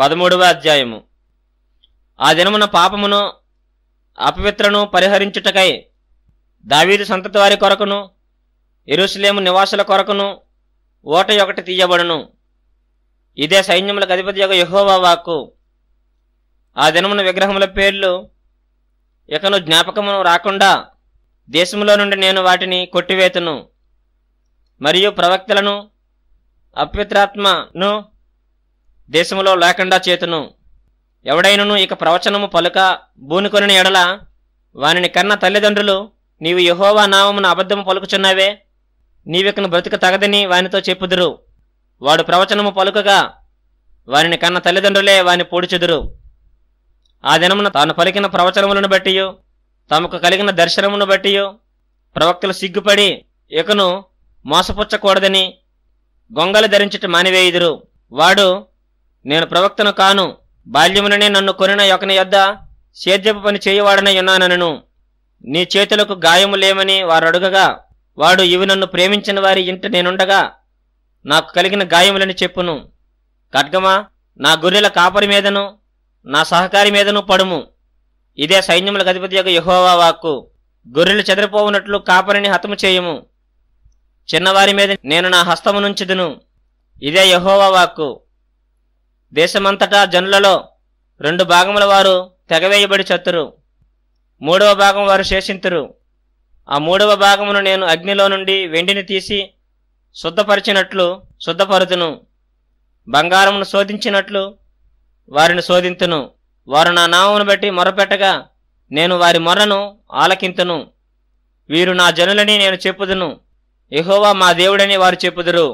పదమూడవ అధ్యాయము ఆ దినమున పాపమును అపవిత్రను పరిహరించుటకై దావీదు సంతతి వారి కొరకును ఎరుసలేము నివాసుల కొరకును ఓట ఒకటి తీయబడును ఇదే సైన్యములకు అధిపతి యొక్క యహోవాకు వాక్కు ఆ దినమున విగ్రహముల పేర్లు ఇకను జ్ఞాపకమును రాకుండా దేశంలో నుండి నేను వాటిని కొట్టివేతును మరియు ప్రవక్తలను అపవిత్రాత్మను దేశములో లేకుండా చేతును ఎవడైనను ఇక ప్రవచనము పలుక భూని ఎడల వానిని కన్న తల్లిదండ్రులు నీవు యహోవా నామమున అబద్ధము పలుకుచున్నావే నీవికను బ్రతుకు తగదని వానితో చెప్పుదురు వాడు ప్రవచనము పలుకగా వారిని కన్న తల్లిదండ్రులే వాని పొడిచుదురు ఆ దినమున తాను పలికిన ప్రవచనములను బట్టి తమకు కలిగిన దర్శనమును బట్టి ప్రవక్తలు సిగ్గుపడి ఇకను మోసపుచ్చకూడదని గొంగలి ధరించట మానివేయుదురు వాడు నేను ప్రవక్తను కాను బాల్యముననే నన్ను కొనిన యొకని యొద్ద సేద్యపు పని చేయువాడనై ఉన్నానను నీ చేతులకు గాయము లేమని వారు అడుగగా వాడు ఇవి నన్ను ప్రేమించిన వారి ఇంట నేనుండగా నాకు కలిగిన గాయములని చెప్పును ఖడ్గమా నా గొర్రెల కాపరి మీదను నా సహకారి మీదను పడుము ఇదే సైన్యముల అధిపతి యొక్క యహోవా వాక్కు గొర్రెలు చెదరిపోవునట్లు కాపరిని హతము చేయము చిన్నవారి మీద నేను నా హస్తము నుంచిదును ఇదే యహోవా వాక్కు దేశమంతటా జనులలో రెండు భాగముల వారు తెగవేయబడి చెత్తరు మూడవ భాగం వారు శేషింతురు ఆ మూడవ భాగమును నేను అగ్నిలో నుండి వెండిని తీసి శుద్ధపరిచినట్లు శుద్ధపరుతును బంగారమును శోధించినట్లు వారిని శోధింతును వారు నా నామమును బట్టి మొరపెట్టగా నేను వారి మొరను ఆలకింతును వీరు నా జనులని నేను చెప్పుదును ఎహోవా మా దేవుడని వారు చెప్పుదురు